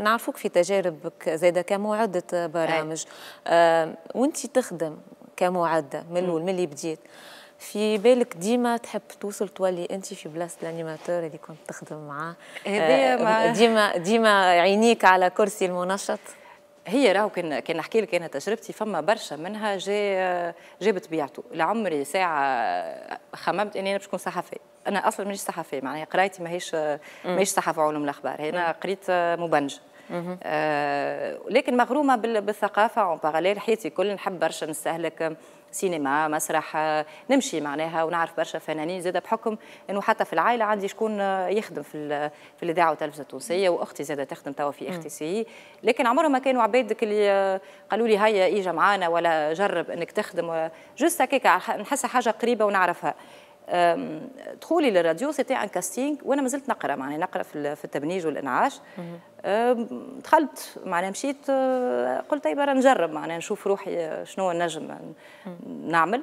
نعرفوك في تجاربك زادة كمعدة برامج آه، وانت تخدم كمعدة من الأول من اللي بديت في بالك ديما تحب توصل تولي انت في بلاصه الانيماتور اللي كنت تخدم معاه هذه آه، ديما ديما عينيك على كرسي المنشط هي راهو كان كان نحكي لك انا تجربتي فما برشا منها جا جا بطبيعته لعمري ساعه خممت اني انا باش نكون صحفي انا اصلا مانيش صحفي معناها قرايتي ماهيش ماهيش صحافه علوم الاخبار هنا قريت مبنج آه، لكن مغرومه بالثقافه اون باراليل حياتي كل نحب برشا نستهلك سينما مسرح آه، نمشي معناها ونعرف برشا فنانين زاد بحكم انه حتى في العائله عندي شكون آه، يخدم في في الاذاعه والتلفزه التونسيه واختي زاد تخدم توا في اختي سي لكن عمرهم ما كانوا عبادك اللي قالوا لي هيا اجا معانا ولا جرب انك تخدم جوست هكاك نحسها حاجه قريبه ونعرفها دخولي للراديو سيتي ان كاستينغ وانا مازلت نقرا معناها نقرا في التبنيج والانعاش دخلت معناها مشيت أه، قلت طيب اي برا نجرب معناها نشوف روحي أه، شنو نجم نعمل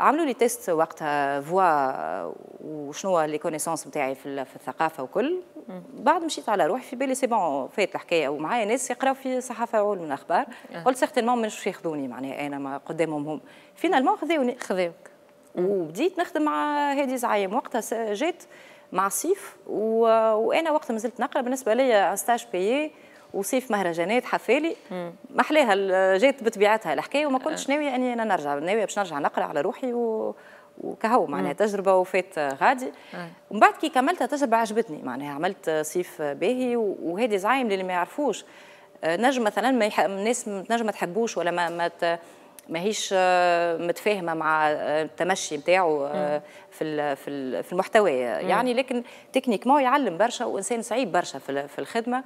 عملوا لي تيست وقتها فوا وشنو لي كونيسونس نتاعي في, الثقافه وكل بعد مشيت على روحي في بالي سي بون فات الحكايه ومعايا ناس يقراو في صحافه وعلوم الاخبار آه. قلت سيغتينمون مش ياخذوني معناها انا ما قدامهم هم فينالمون خذوني خذوك وبديت نخدم مع هادي زعيم وقتها جات مع سيف و... وانا وقتها مازلت نقرا بالنسبه لي استاج بيي وصيف مهرجانات حفالي ما احلاها جات بطبيعتها الحكايه وما كنتش آه. ناويه اني انا نرجع ناويه باش نرجع نقرا على روحي و... وكهو معناها تجربه وفات غادي آه. ومن بعد كي كملتها تجربه عجبتني معناها عملت صيف باهي وهادي زعايم اللي ما يعرفوش آه، نجم مثلا ما يح... الناس نجم ما تحبوش ولا ما ما ت... ماهيش آه، متفاهمه مع آه، التمشي نتاعو آه، في في المحتوى يعني لكن تكنيك ما يعلم برشا وانسان صعيب برشا في الخدمه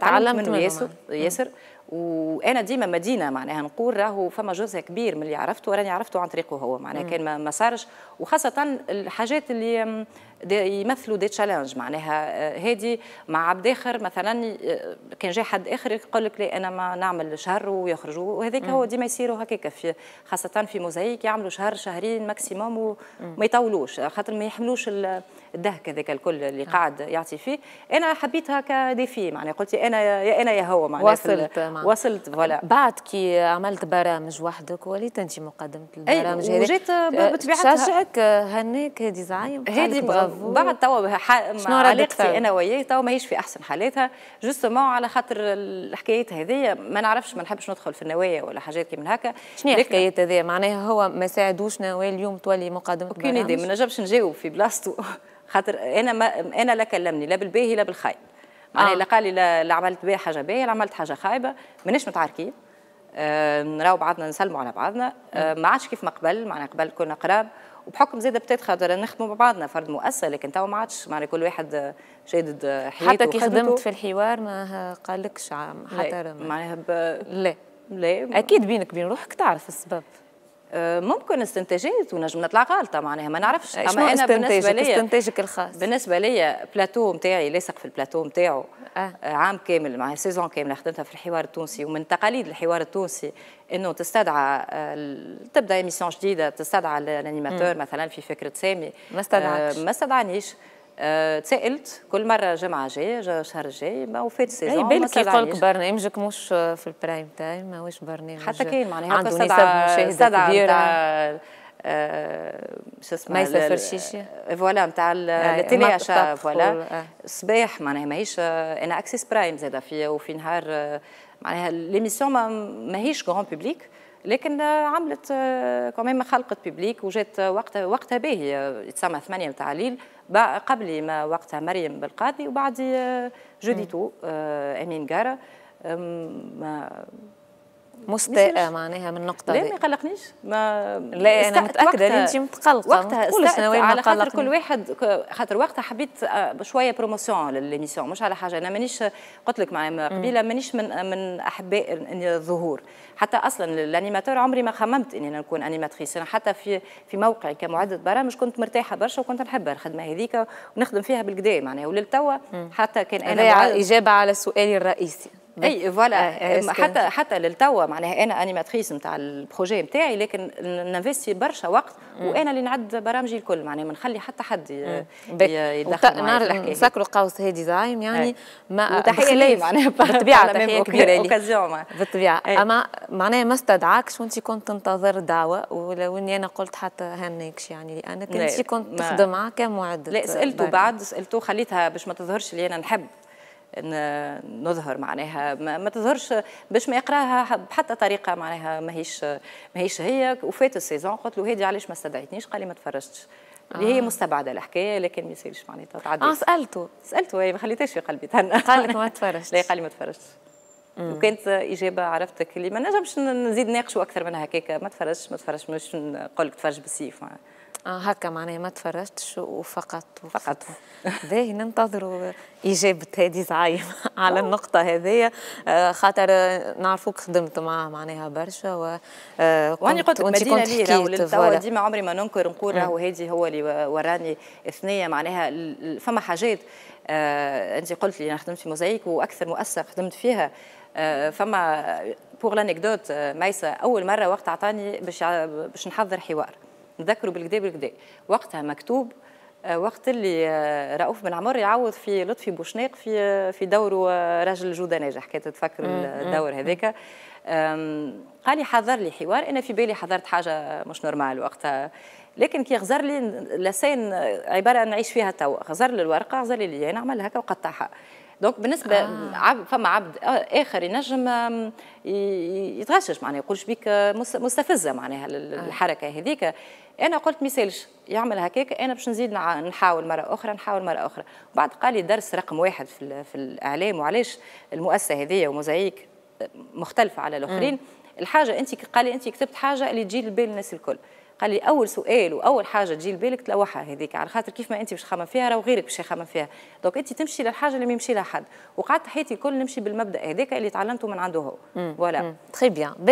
تعلمت منه ياسر ياسر وانا ديما مدينه معناها نقول راهو فما جزء كبير من اللي عرفته وراني عرفته عن طريقه هو معناها كان ما, صارش وخاصه الحاجات اللي دي يمثلوا دي تشالنج معناها آه، هادي مع عبد اخر مثلا آه، كان جاي حد اخر يقول لك لا انا ما نعمل شهر ويخرجوا وهذاك هو ديما يصيروا هكاك في خاصه في موزايك يعملوا شهر شهرين ماكسيموم وما يطولوش خاطر ما يحملوش الدهك هذاك الكل اللي آه. قاعد يعطي فيه انا حبيتها كديفي معناها قلت انا يا انا يا هو معناها وصلت معناها آه. وصلت فوالا بعد كي عملت برامج وحدك وليت انت مقدمه البرامج هذه وجيت آه، بطبيعتها شجعك آه، هناك هذه زعيم هذه بعد توا علاقتي انا وياه توا ماهيش في احسن حالاتها جوستومون على خاطر الحكايات هذه ما نعرفش ما نحبش ندخل في النوايا ولا حاجات كي من هكا شنو هي الحكايات هذه معناها هو ما ساعدوش نوايا اليوم تولي مقدمه البرامج ما نجمش نجاوب في بلاصته خاطر انا ما انا لا كلمني لا بالباهي لا بالخايب معناها آه. اللي قال لي لا عملت بها حاجه باهيه لا عملت حاجه خايبه ماناش متعاركين آه، نراو بعضنا نسلموا على بعضنا آه، ما عادش كيف ما قبل معناها قبل كنا قراب وبحكم زاد بتات خاطر نخدموا مع بعضنا فرد مؤسسه لكن توا ما عادش معناها كل واحد شادد حياته حتى كي خدمت في الحوار ما قالكش حتى معناها ب... لا لا اكيد بينك بين روحك تعرف السبب آه، ممكن استنتاجات ونجم نطلع غلطه معناها ما نعرفش اما انا بالنسبه لي استنتاجك الخاص بالنسبه لي بلاتو نتاعي لاصق في البلاتو نتاعو آه. آه. عام كامل مع سيزون كامله خدمتها في الحوار التونسي ومن تقاليد الحوار التونسي انه تستدعى آه، تبدا ايميسيون جديده تستدعى الانيماتور مثلا في فكره سامي ما استدعانيش ما استدعانيش آه، تسائلت كل مره جمعه جايه الشهر الجاي وفات إيه، سيزون اي بالك يقول برنامجك مش في البرايم تايم ماهوش برنامج حتى كان معناها عنده نسب مشاهدات كبيره آه، شو اسمه ميسة فرشيشي فوالا نتاع التيلي اشا فوالا الصباح آه. معناها ماهيش انا اكسس برايم زاده في وفي نهار معناها ليميسيون ماهيش كغون بوبليك لكن عملت آه، كمان خلقت بيبليك وجات وقتها وقتها باهي تسمى ثمانية نتاع الليل قبل ما وقتها مريم بالقاضي وبعدي آه، جوديتو آه، امين جارا مستاءة معناها من النقطة لا ما يقلقنيش ما لا أنا متأكدة أنت متقلقة وقتها كل سنوات على خاطر كل واحد خاطر وقتها حبيت آه، شوية بروموسيون للميسيون مش على حاجة أنا مانيش قلت لك معايا قبيلة مانيش من من أحباء الظهور حتى أصلا الأنيماتور عمري ما خممت إني أنا نكون أنيماتريس أنا حتى في في موقعي كمعدة برامج كنت مرتاحة برشا وكنت نحب الخدمة هذيك ونخدم فيها بالقدام معناها وللتوا حتى كان أنا إجابة على سؤالي الرئيسي اي فوالا آه، آه، حتى حتى للتوا معناها انا انيماتريس نتاع البروجي نتاعي لكن ننفستي برشا وقت وانا اللي نعد برامجي الكل معناها ما نخلي حتى حد يدخل نهار الحكايه نسكروا قوس هادي زعيم يعني ما تحيه لي معناها بالطبيعه تحيه كبيره لي بالطبيعه اما معناها ما استدعاكش وانت كنت تنتظر دعوه ولو اني انا قلت حتى هنيكش يعني لانك انت كنت تخدم معاه كمعدة لا سالته بعد سالته خليتها باش ما تظهرش اللي انا نحب نظهر معناها ما تظهرش باش ما يقراها بحتى طريقه معناها ماهيش ماهيش هي وفات السيزون قلت له هادي علاش ما استدعيتنيش قال لي ما تفرجتش اللي آه. هي مستبعده الحكايه لكن ما يصيرش معناتها تعدي اه سالته سالته إيه، ما خليتهاش في قلبي تهنى قال لك ما تفرجتش لا قال لي ما تفرجتش وكانت اجابه عرفتك اللي ما نجمش نزيد ناقشوا اكثر من هكاك ما تفرجش ما تفرجش مش نقول لك تفرج بالسيف معناها اه هكا معناها ما تفرجتش وفقط فقط باهي ننتظروا اجابه هادي زعيم على النقطه هذيا آه، خاطر آه، نعرفوك خدمت مع معناها برشا و آه، وانا قلت مدينه لي ديما عمري ما ننكر نقول راهو هادي هو اللي وراني اثنيه معناها فما حاجات آه انت قلت لي انا خدمت في موزايك واكثر مؤسسه خدمت فيها آه فما بور لانيكدوت ميسه اول مره وقت اعطاني باش باش نحضر حوار نذكروا بالكدا بالكدا وقتها مكتوب آه، وقت اللي آه، رؤوف بن عمر يعوض في لطفي بوشناق في آه، في دوره راجل جوده ناجح كي تتفكر الدور هذاك قال لي حضر لي حوار انا في بالي حضرت حاجه مش نورمال وقتها لكن كي غزر لي لسان عباره نعيش فيها توا غزر لي الورقه غزر لي انا عمل هكا وقطعها دونك بالنسبه آه. عب فما عبد آه، اخر ينجم يتغشش معناها يقولش بيك مستفزه معناها آه. الحركه هذيك انا قلت ما يسالش يعمل هكاك انا باش نزيد نحاول مره اخرى نحاول مره اخرى بعد قال لي درس رقم واحد في, في الاعلام وعلاش المؤسسه هذيا وموزايك مختلفه على الاخرين آه. الحاجه انت قال لي انت كتبت حاجه اللي تجي لبال الناس الكل قال لي اول سؤال واول حاجه تجي لبالك تلوحها هذيك على خاطر كيف ما انت باش تخمم فيها راه غيرك باش يخمم فيها دونك انت تمشي للحاجه اللي ما يمشي لها حد وقعدت حياتي الكل نمشي بالمبدا هذاك اللي تعلمته من عنده هو فوالا تري بيان